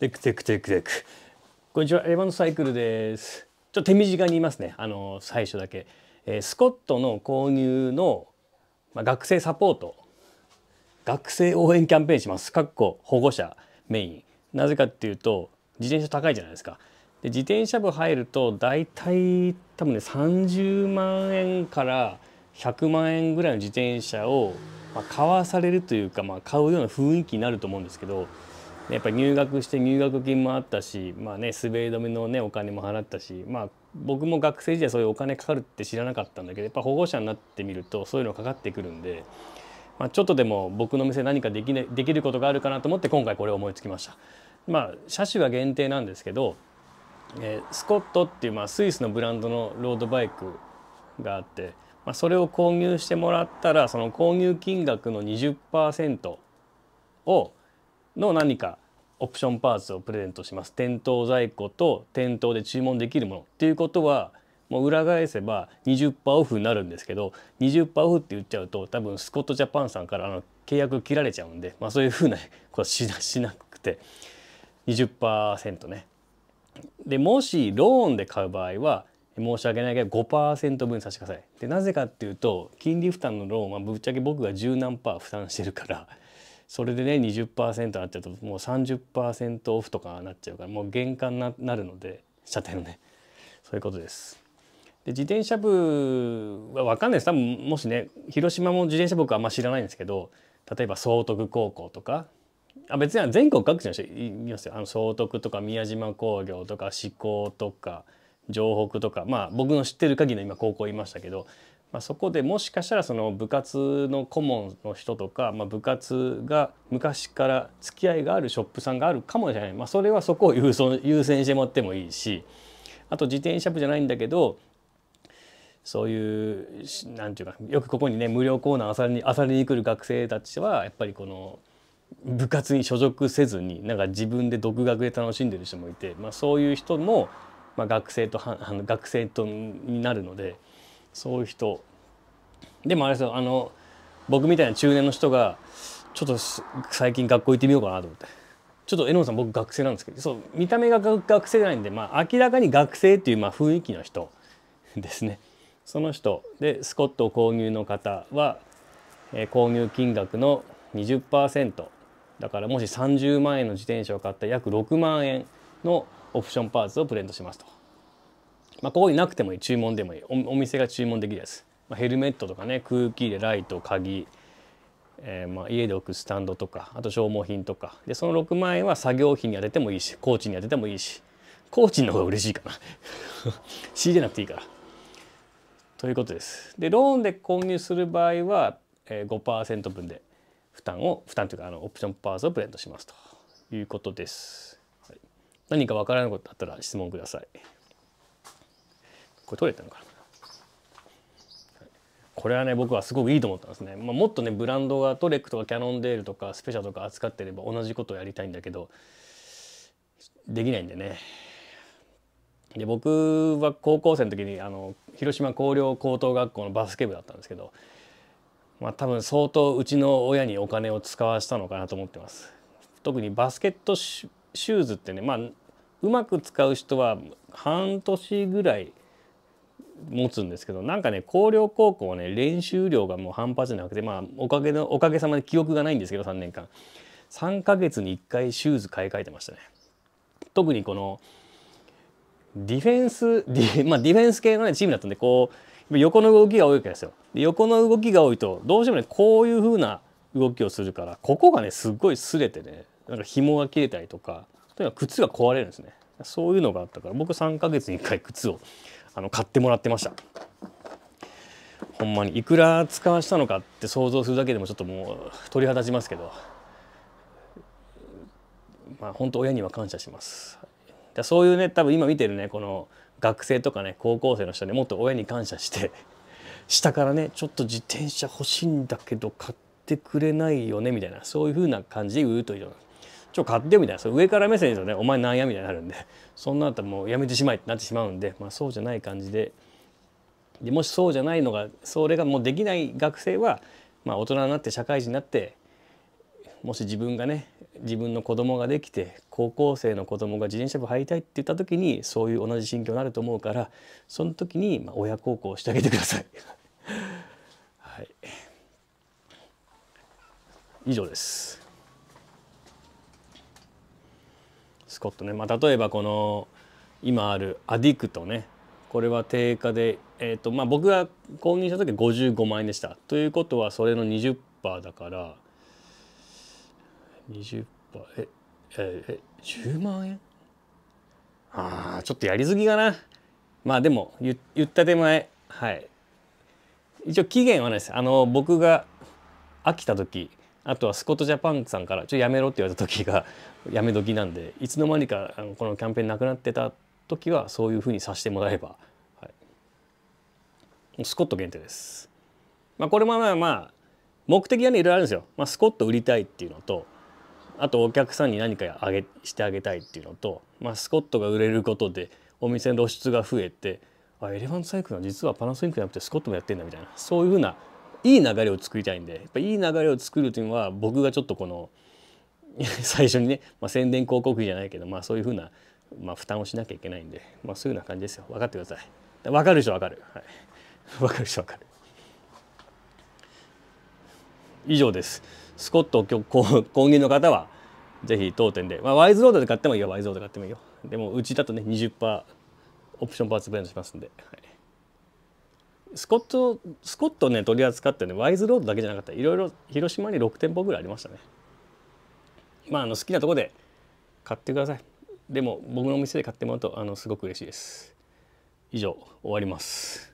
テクテクテクテク。こんにちは、エヴァンサイクルです。ちょっと手短に言いますね。あの最初だけ、えー、スコットの購入の、まあ、学生サポート、学生応援キャンペーンします。かっこ保護者メイン。なぜかっていうと自転車高いじゃないですか。で自転車部入ると大体多分ね三十万円から100万円ぐらいの自転車を、まあ、買わされるというか、まあ、買うような雰囲気になると思うんですけど。やっぱ入学して入学金もあったし、まあね、滑り止めの、ね、お金も払ったし、まあ、僕も学生時代そういうお金かかるって知らなかったんだけどやっぱ保護者になってみるとそういうのかかってくるんで、まあ、ちょっとでも僕の店何かでき,、ね、できることがあるかなと思って今回これを思いつきました。まあ、車種は限定なんですけど、えー、スコットっていう、まあ、スイスのブランドのロードバイクがあって、まあ、それを購入してもらったらその購入金額の20%をの何かオプションパーツをプレゼントします店頭在庫と店頭で注文できるものっていうことはもう裏返せば20%オフになるんですけど20%オフって言っちゃうと多分スコットジャパンさんからあの契約切られちゃうんで、まあ、そういうふうなことしなしなくて20%ね。でもしローンで買う場合は申し訳ないけど5%分差しください。でなぜかっていうと金利負担のローンはぶっちゃけ僕が十何パー負担してるからそれでね20%になっちゃうともう30%オフとかなっちゃうからもう限界になるので車体のねそういうことです。で自転車部は分かんないです多分もしね広島も自転車部僕あんま知らないんですけど例えば総督高校とかあ別に全国各地の人いますよあの総督とか宮島工業とか志向とか城北とかまあ僕の知ってる限りの今高校いましたけどまあ、そこでもしかしたらその部活の顧問の人とか、まあ、部活が昔から付き合いがあるショップさんがあるかもしれない、まあ、それはそこを優先してもらってもいいしあと自転車部じゃないんだけどそういう何て言うかよくここにね無料コーナーあさりにあさりに来る学生たちはやっぱりこの部活に所属せずになんか自分で独学で楽しんでる人もいて、まあ、そういう人も、まあ、学生と学生とになるので。そういう人でもあれですよあの僕みたいな中年の人がちょっと最近学校行ってみようかなと思ってちょっと榎本さん僕学生なんですけどそう見た目が学生じゃないんで、まあ、明らかに学生っていうまあ雰囲気の人 ですねその人でスコットを購入の方は、えー、購入金額の20%だからもし30万円の自転車を買った約6万円のオプションパーツをプレントしますと。まあ、ここになくてもいい注文でもいいお店が注文できるやつ、まあ、ヘルメットとかね空気入れライト鍵、えー、まあ家で置くスタンドとかあと消耗品とかでその6万円は作業費に当ててもいいし工賃に当ててもいいし工賃の方が嬉しいかな 仕入れなくていいから。ということです。でローンで購入する場合は、えー、5%分で負担を負担というかあのオプションパーツをプレゼントしますということです。何かわからないことあったら質問ください。これ取れたのかなこれはね僕はすごくいいと思ったんですね、まあ、もっとねブランドがトレックとかキャノンデールとかスペシャルとか扱ってれば同じことをやりたいんだけどできないんでねで僕は高校生の時にあの広島広陵高等学校のバスケ部だったんですけど、まあ、多分相当うちの親にお金を使わせたのかなと思ってます特にバスケットシューズってね、まあ、うまく使う人は半年ぐらい持つんですけどなんかね広陵高校はね練習量がもう半端じゃなくてまあおかげのおかげさまで記憶がないんですけど3年間3ヶ月に1回シューズ買い替えてましたね特にこのディフェンスディ, まあ、ディフェンス系の、ね、チームだったんでこう横の動きが多いわけですよで横の動きが多いとどうしてもねこういう風な動きをするからここがねすっごい擦れてねなんか紐が切れたりとか例えば靴が壊れるんですねそういうのがあったから僕3ヶ月に1回靴をあの買ってもらってましたほんまにいくら使わしたのかって想像するだけでもちょっともう鳥肌立ちますけどまあ本当親には感謝しますだそういうね多分今見てるねこの学生とかね高校生の人に、ね、もっと親に感謝して下からねちょっと自転車欲しいんだけど買ってくれないよねみたいなそういう風な感じで言うといいと思います。ちょ買ってよみたいなそ上から目線ですよねお前なんやみたいになるんでそんなったらもうやめてしまいってなってしまうんで、まあ、そうじゃない感じででもしそうじゃないのがそれがもうできない学生は、まあ、大人になって社会人になってもし自分がね自分の子供ができて高校生の子供が自転車部入りたいって言った時にそういう同じ心境になると思うからその時にまあ親孝行してあげてください。はい、以上です。スコットね、まあ、例えばこの今あるアディクトねこれは定価で、えーとまあ、僕が購入した時は55万円でしたということはそれの20%だから20%えええ10万円ああちょっとやりすぎかなまあでも言った手前はい一応期限はないですあの僕が飽きた時あとはスコット・ジャパンさんから「ちょっとやめろ」って言われた時が やめ時なんでいつの間にかこのキャンペーンなくなってた時はそういうふうにさせてもらえば、はい、スコット限定です。まあ、これもまあまあ目的はねいろいろあるんですよ。まあ、スコット売りたいっていうのとあとお客さんに何かあげしてあげたいっていうのと、まあ、スコットが売れることでお店の露出が増えてあエレファントサイクルは実はパナソニックじゃなくてスコットもやってんだみたいなそういうふうないい流れを作りたいんでやっぱいい流れを作るというのは僕がちょっとこの 最初にね、まあ、宣伝広告費じゃないけど、まあ、そういうふうな、まあ、負担をしなきゃいけないんで、まあ、そういうような感じですよ分かってください分かる人分かる、はい、分かる人分かる以上ですスコット購入の方はぜひ当店で、まあ、ワイズロードで買ってもいいよワイズロードで買ってもいいよでもうちだとね20%オプションパーツブレンドしますんで、はいスコットスコットね取り扱ってねワイズロードだけじゃなかったいろいろ広島に6店舗ぐらいありましたねまああの好きなとこで買ってくださいでも僕のお店で買ってもらうとあのすごく嬉しいです以上終わります